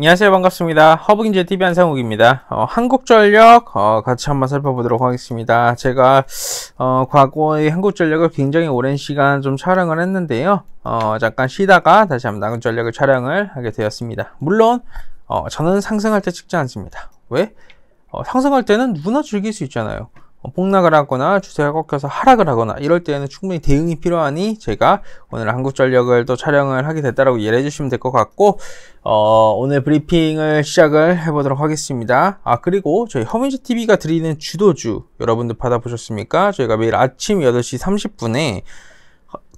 안녕하세요 반갑습니다 허브인제 TV 한상욱입니다 어, 한국전력 어, 같이 한번 살펴보도록 하겠습니다 제가 어, 과거에 한국전력을 굉장히 오랜 시간 좀 촬영을 했는데요 어, 잠깐 쉬다가 다시 한번 한국전력을 촬영을 하게 되었습니다 물론 어, 저는 상승할 때 찍지 않습니다 왜? 어, 상승할 때는 누구나 즐길 수 있잖아요 어, 폭락을 하거나 주세가 꺾여서 하락을 하거나 이럴 때에는 충분히 대응이 필요하니 제가 오늘 한국전력을 또 촬영을 하게 됐다라고 이해해 를 주시면 될 것 같고 어, 오늘 브리핑을 시작을 해보도록 하겠습니다. 아 그리고 저희 허민지TV가 드리는 주도주 여러분들 받아보셨습니까? 저희가 매일 아침 8시 30분에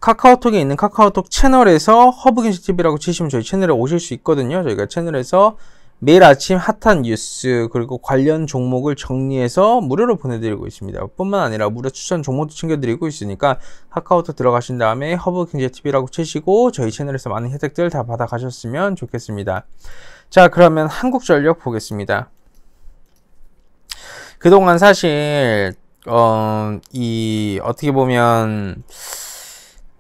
카카오톡에 있는 카카오톡 채널에서 허브겐시TV라고 치시면 저희 채널에 오실 수 있거든요. 저희가 채널에서 매일 아침 핫한 뉴스 그리고 관련 종목을 정리해서 무료로 보내드리고 있습니다. 뿐만 아니라 무료 추천 종목도 챙겨드리고 있으니까 카카오톡 들어가신 다음에 허브경제TV라고 치시고 저희 채널에서 많은 혜택들 다 받아가셨으면 좋겠습니다. 자 그러면 한국전력 보겠습니다. 그동안 사실 어, 이 어떻게 보면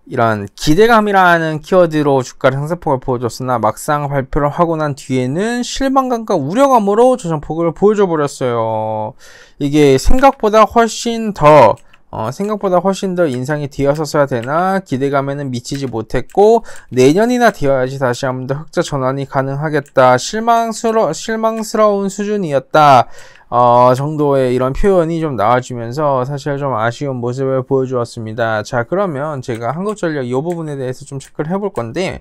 이런 기대감이라는 키워드로 주가를 상승폭을 보여줬으나 막상 발표를 하고 난 뒤에는 실망감과 우려감으로 조정폭을 보여줘 버렸어요. 이게 생각보다 훨씬 더 어, 생각보다 훨씬 더 인상이 뒤어서서야 되나 기대감에는 미치지 못했고 내년이나 되어야지 다시 한번 더 흑자 전환이 가능하겠다 실망스러 실망스러운 수준이었다 어, 정도의 이런 표현이 좀 나와주면서 사실 좀 아쉬운 모습을 보여주었습니다. 자 그러면 제가 한국전력 이 부분에 대해서 좀 체크를 해볼 건데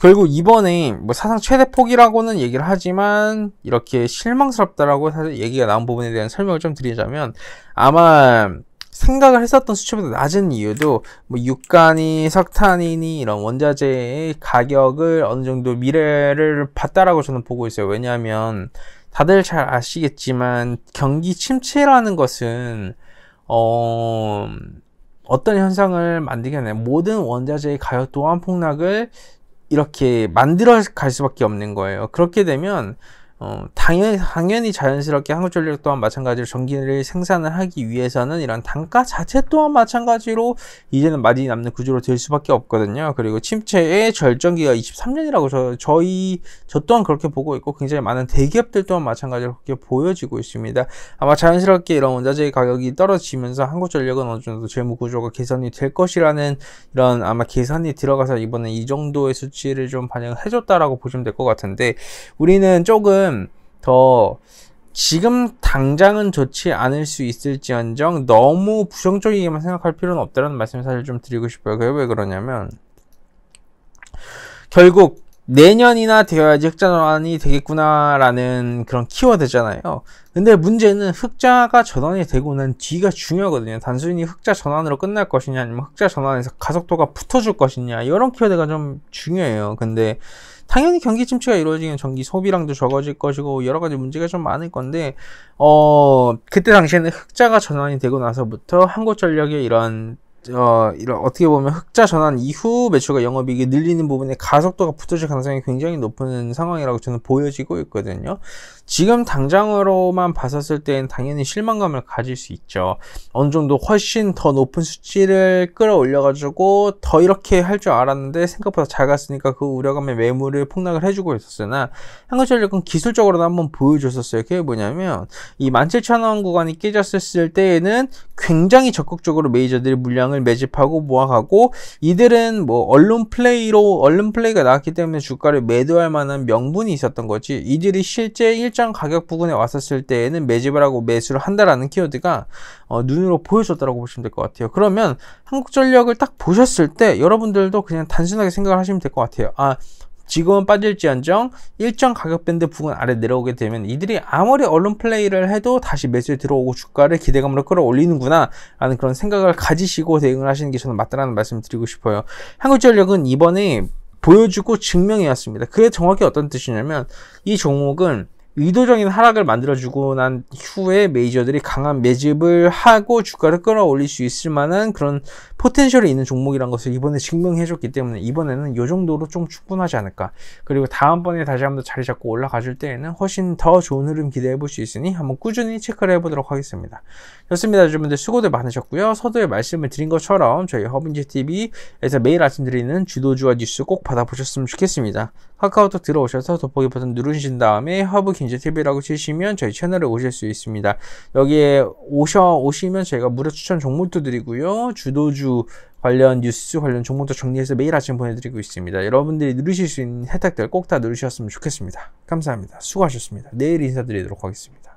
결국 이번에 뭐 사상 최대 폭이라고는 얘기를 하지만 이렇게 실망스럽다라고 사실 얘기가 나온 부분에 대한 설명을 좀 드리자면 아마 생각을 했었던 수치보다 낮은 이유도 뭐 육간이 석탄이니 이런 원자재의 가격을 어느 정도 미래를 봤다라고 저는 보고 있어요. 왜냐하면 다들 잘 아시겠지만 경기 침체라는 것은 어 어떤 현상을 만들겠냐 모든 원자재의 가격 또한 폭락을 이렇게 만들어 갈 수밖에 없는 거예요. 그렇게 되면 어, 당연히, 당연히 자연스럽게 한국전력 또한 마찬가지로 전기를 생산을 하기 위해서는 이런 단가 자체 또한 마찬가지로 이제는 많이 남는 구조로 될 수밖에 없거든요. 그리고 침체의 절정기가 23년이라고 저, 저희, 저 또한 그렇게 보고 있고 굉장히 많은 대기업들 또한 마찬가지로 그렇게 보여지고 있습니다. 아마 자연스럽게 이런 원자재의 가격이 떨어지면서 한국전력은 어느 정도 재무 구조가 개선이 될 것이라는 이런 아마 계산이 들어가서 이번에 이 정도의 수치를 좀 반영해줬다라고 보시면 될 것 같은데 우리는 조금 조금더 지금 당장은 좋지 않을 수 있을지언정 너무 부정적이게만 생각할 필요는 없다는 말씀을 사실 좀 드리고 싶어요. 그게 왜 그러냐면 결국 내년이나 되어야지 흑자 전환이 되겠구나라는 그런 키워드잖아요. 근데 문제는 흑자가 전환이 되고 난 뒤가 중요하거든요. 단순히 흑자 전환으로 끝날 것이냐 아니면 흑자 전환에서 가속도가 붙어줄 것이냐 이런 키워드가 좀 중요해요. 근데 당연히 경기 침체가 이루어지면 전기 소비량도 적어질 것이고 여러 가지 문제가 좀 많을 건데 어 그때 당시에는 흑자가 전환이 되고 나서부터 한국전력의 이런 어, 이런 어떻게 보면 흑자 전환 이후 매출과 영업이익이 늘리는 부분에 가속도가 붙어질 가능성이 굉장히 높은 상황이라고 저는 보여지고 있거든요. 지금 당장으로만 봤었을 때는 당연히 실망감을 가질 수 있죠. 어느 정도 훨씬 더 높은 수치를 끌어올려가지고 더 이렇게 할 줄 알았는데 생각보다 작았으니까 그 우려감에 매물을 폭락을 해주고 있었으나 한국전력은 기술적으로도 한번 보여줬었어요. 그게 뭐냐면 이 17,000원 구간이 깨졌을 때에는 굉장히 적극적으로 메이저들이 물량을 주간을 매집하고 모아가고 이들은 뭐 언론 플레이로 언론 플레이가 나왔기 때문에 주가를 매도할 만한 명분이 있었던 거지 이들이 실제 일정 가격 부근에 왔었을 때에는 매집을 하고 매수를 한다라는 키워드가 어, 눈으로 보여줬다라고 보시면 될 것 같아요. 그러면 한국전력을 딱 보셨을 때 여러분들도 그냥 단순하게 생각을 하시면 될 것 같아요. 아 지금은 빠질지언정 일정 가격밴드 부근 아래 내려오게 되면 이들이 아무리 언론 플레이를 해도 다시 매수에 들어오고 주가를 기대감으로 끌어올리는구나 라는 그런 생각을 가지시고 대응을 하시는 게 저는 맞다라는 말씀 을 드리고 싶어요. 한국전력은 이번에 보여주고 증명해왔습니다. 그게 정확히 어떤 뜻이냐면 이 종목은 의도적인 하락을 만들어주고 난 후에 메이저들이 강한 매집을 하고 주가를 끌어올릴 수 있을 만한 그런 포텐셜이 있는 종목이란 것을 이번에 증명해줬기 때문에 이번에는 이 정도로 좀 충분하지 않을까. 그리고 다음번에 다시 한번 자리 잡고 올라가줄 때에는 훨씬 더 좋은 흐름 기대해 볼 수 있으니 한번 꾸준히 체크를 해보도록 하겠습니다. 좋습니다. 여러분들 수고들 많으셨고요. 서두에 말씀을 드린 것처럼 저희 허브인지 TV에서 매일 아침 드리는 주도주와 뉴스 꼭 받아보셨으면 좋겠습니다. 카카오톡 들어오셔서 돋보기 버튼 누르신 다음에 허브 경제 TV라고 치시면 저희 채널에 오실 수 있습니다. 여기에 오셔 오시면 저희가 무료 추천 종목도 드리고요. 주도주 관련 뉴스 관련 종목도 정리해서 매일 아침 보내드리고 있습니다. 여러분들이 누르실수 있는 혜택들 꼭 다누르셨으면 좋겠습니다. 감사합니다. 수고하셨습니다. 내일 인사드리도록 하겠습니다.